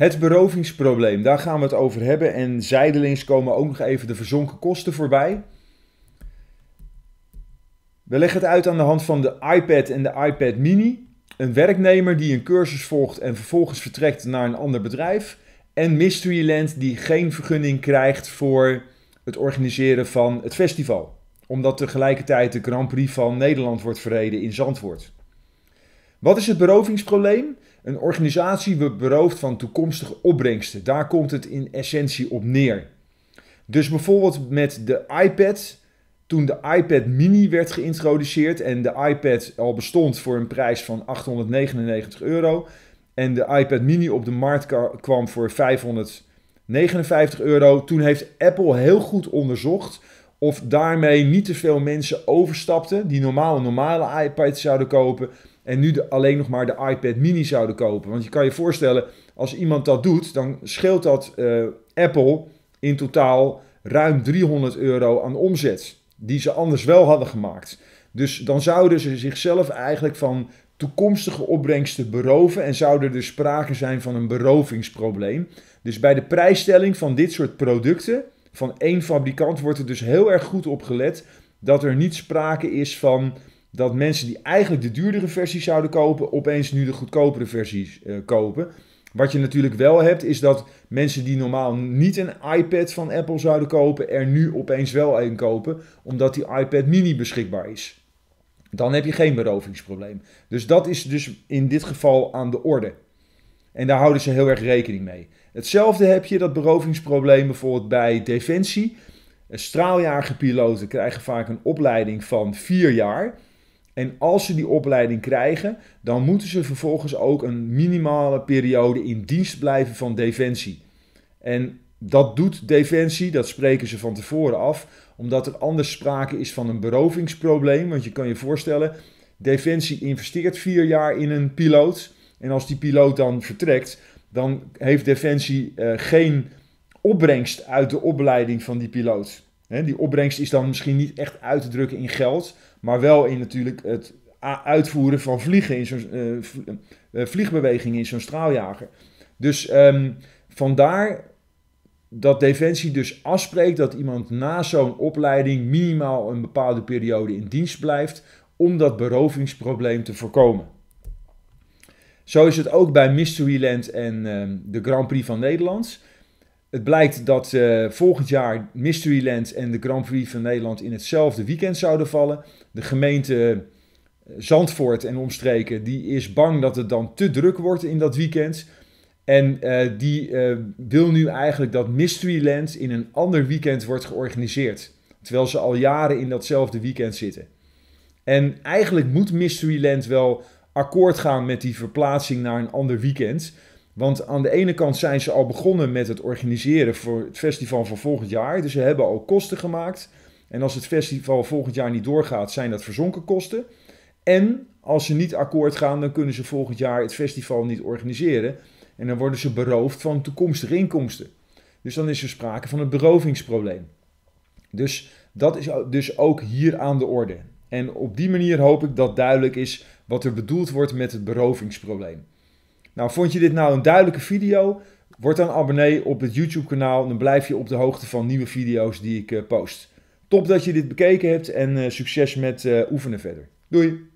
Het berovingsprobleem, daar gaan we het over hebben. En zijdelings komen ook nog even de verzonken kosten voorbij. We leggen het uit aan de hand van de iPad en de iPad Mini. Een werknemer die een cursus volgt en vervolgens vertrekt naar een ander bedrijf. En Mysteryland die geen vergunning krijgt voor het organiseren van het festival. Omdat tegelijkertijd de Grand Prix van Nederland wordt verreden in Zandvoort. Wat is het berovingsprobleem? Een organisatie wordt beroofd van toekomstige opbrengsten. Daar komt het in essentie op neer. Dus bijvoorbeeld met de iPad. Toen de iPad mini werd geïntroduceerd en de iPad al bestond voor een prijs van 899 euro. En de iPad mini op de markt kwam voor 559 euro. Toen heeft Apple heel goed onderzocht of daarmee niet te veel mensen overstapten die normaal een normale iPad zouden kopen en nu alleen nog maar de iPad mini zouden kopen. Want je kan je voorstellen, als iemand dat doet, dan scheelt dat eh, Apple in totaal ruim 300 euro aan omzet. Die ze anders wel hadden gemaakt. Dus dan zouden ze zichzelf eigenlijk van toekomstige opbrengsten beroven en zou er dus sprake zijn van een berovingsprobleem. Dus bij de prijsstelling van dit soort producten van één fabrikant wordt er dus heel erg goed op gelet dat er niet sprake is van dat mensen die eigenlijk de duurdere versie zouden kopen, opeens nu de goedkopere versies eh, kopen. Wat je natuurlijk wel hebt, is dat mensen die normaal niet een iPad van Apple zouden kopen, er nu opeens wel een kopen, omdat die iPad mini beschikbaar is. Dan heb je geen berovingsprobleem. Dus dat is dus in dit geval aan de orde. En daar houden ze heel erg rekening mee. Hetzelfde heb je dat berovingsprobleem bijvoorbeeld bij Defensie. Straaljarige krijgen vaak een opleiding van vier jaar. En als ze die opleiding krijgen, dan moeten ze vervolgens ook een minimale periode in dienst blijven van Defensie. En dat doet Defensie, dat spreken ze van tevoren af, omdat er anders sprake is van een berovingsprobleem. Want je kan je voorstellen, Defensie investeert vier jaar in een piloot. En als die piloot dan vertrekt, dan heeft Defensie eh, geen opbrengst uit de opleiding van die piloot. Hè, die opbrengst is dan misschien niet echt uit te drukken in geld, maar wel in natuurlijk het uitvoeren van vliegen in zo'n eh, eh, vliegbeweging in zo'n straaljager. Dus ehm, vandaar dat Defensie dus afspreekt dat iemand na zo'n opleiding minimaal een bepaalde periode in dienst blijft om dat berovingsprobleem te voorkomen. Zo is het ook bij Mysteryland en ehm, de Grand Prix van Nederland. Het blijkt dat eh, volgend jaar Mysteryland en de Grand Prix van Nederland in hetzelfde weekend zouden vallen. De gemeente eh, Zandvoort en omstreken die is bang dat het dan te druk wordt in dat weekend. En eh, die wil nu eigenlijk dat Mysteryland in een ander weekend wordt georganiseerd. Terwijl ze al jaren in datzelfde weekend zitten. En eigenlijk moet Mysteryland wel akkoord gaan met die verplaatsing naar een ander weekend. Want aan de ene kant zijn ze al begonnen met het organiseren voor het festival van volgend jaar. Dus ze hebben al kosten gemaakt. En als het festival volgend jaar niet doorgaat, zijn dat verzonken kosten. En als ze niet akkoord gaan, dan kunnen ze volgend jaar het festival niet organiseren. En dan worden ze beroofd van toekomstige inkomsten. Dus dan is er sprake van een berovingsprobleem. Dus dat is dus ook hier aan de orde. En op die manier hoop ik dat duidelijk is wat er bedoeld wordt met het berovingsprobleem. Nou, vond je dit nou een duidelijke video? Word dan abonnee op het YouTube-kanaal. Dan blijf je op de hoogte van nieuwe video's die ik eh, post. Top dat je dit bekeken hebt en eh, succes met eh, oefenen verder. Doei!